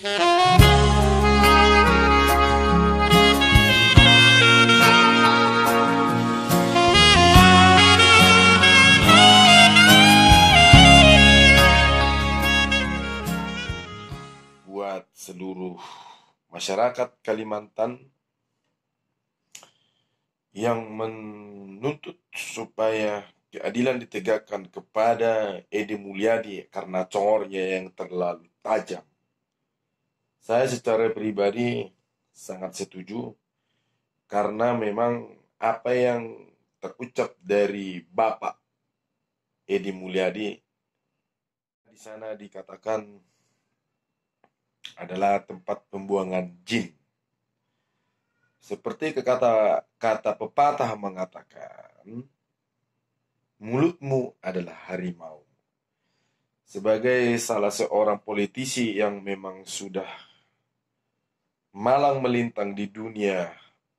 buat seluruh masyarakat Kalimantan yang menuntut supaya keadilan ditegakkan kepada Edi Mulyadi karena congornya yang terlalu tajam. Saya secara pribadi sangat setuju karena memang apa yang terucap dari Bapak Edi Mulyadi di sana dikatakan adalah tempat pembuangan jin. Seperti kata kata pepatah mengatakan, mulutmu adalah harimau. Sebagai salah seorang politisi yang memang sudah malang melintang di dunia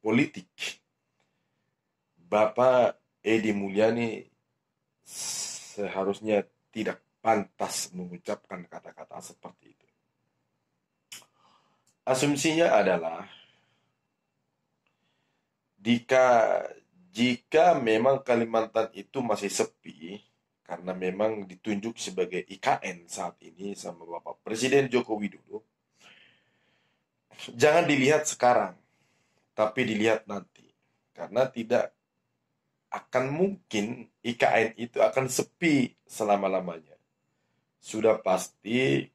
politik, Bapak Edi Mulyani seharusnya tidak pantas mengucapkan kata-kata seperti itu. Asumsinya adalah jika jika memang Kalimantan itu masih sepi karena memang ditunjuk sebagai IKN saat ini sama Bapak Presiden Joko Widodo jangan dilihat sekarang, tapi dilihat nanti. Karena tidak akan mungkin IKN itu akan sepi selama-lamanya. Sudah pasti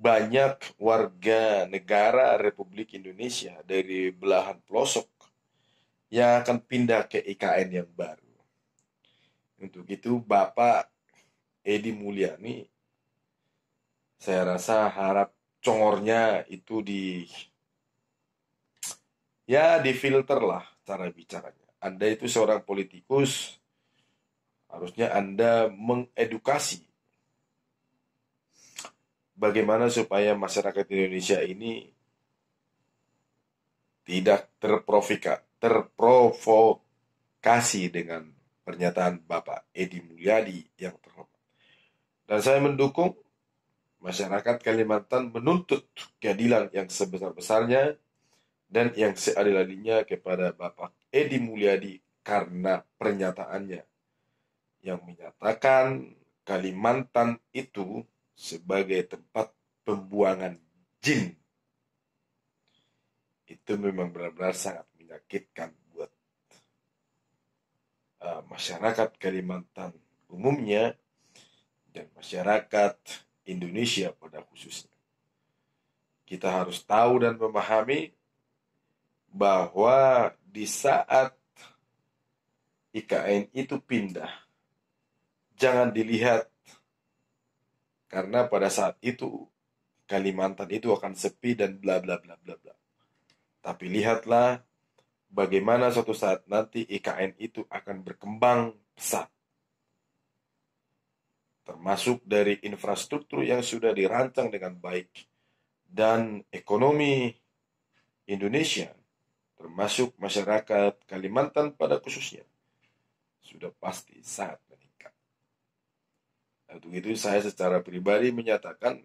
banyak warga negara Republik Indonesia dari belahan pelosok yang akan pindah ke IKN yang baru. Untuk itu Bapak Edi Mulyani saya rasa harap congornya itu di ya di filter lah cara bicaranya. Anda itu seorang politikus, harusnya Anda mengedukasi bagaimana supaya masyarakat Indonesia ini tidak terprovika, terprovokasi dengan pernyataan Bapak Edi Mulyadi yang terhormat. Dan saya mendukung Masyarakat Kalimantan menuntut keadilan yang sebesar-besarnya dan yang seadil-adilnya kepada Bapak Edi Mulyadi karena pernyataannya yang menyatakan Kalimantan itu sebagai tempat pembuangan jin. Itu memang benar-benar sangat menyakitkan buat uh, masyarakat Kalimantan umumnya dan masyarakat Indonesia pada khususnya. Kita harus tahu dan memahami bahwa di saat IKN itu pindah, jangan dilihat karena pada saat itu Kalimantan itu akan sepi dan bla bla bla bla bla. Tapi lihatlah bagaimana suatu saat nanti IKN itu akan berkembang pesat termasuk dari infrastruktur yang sudah dirancang dengan baik dan ekonomi Indonesia, termasuk masyarakat Kalimantan pada khususnya, sudah pasti sangat meningkat. Nah, untuk itu saya secara pribadi menyatakan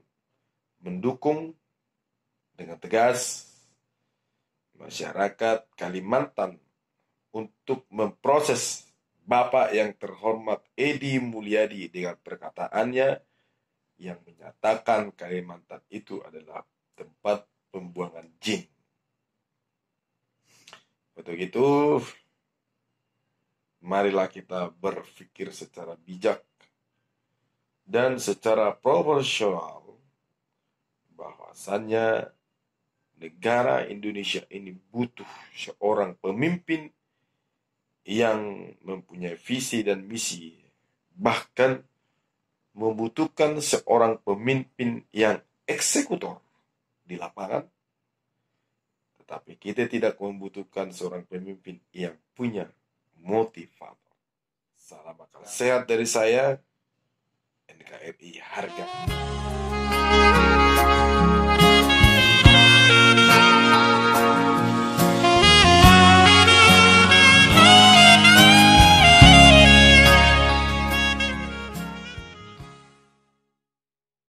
mendukung dengan tegas masyarakat Kalimantan untuk memproses Bapak yang terhormat Edi Mulyadi dengan perkataannya yang menyatakan Kalimantan itu adalah tempat pembuangan jin. Untuk itu, marilah kita berpikir secara bijak dan secara proporsional bahwasannya negara Indonesia ini butuh seorang pemimpin yang mempunyai visi dan misi, bahkan membutuhkan seorang pemimpin yang eksekutor di lapangan. Tetapi kita tidak membutuhkan seorang pemimpin yang punya motivator. Salam akal sehat dari saya, NKRI Harga.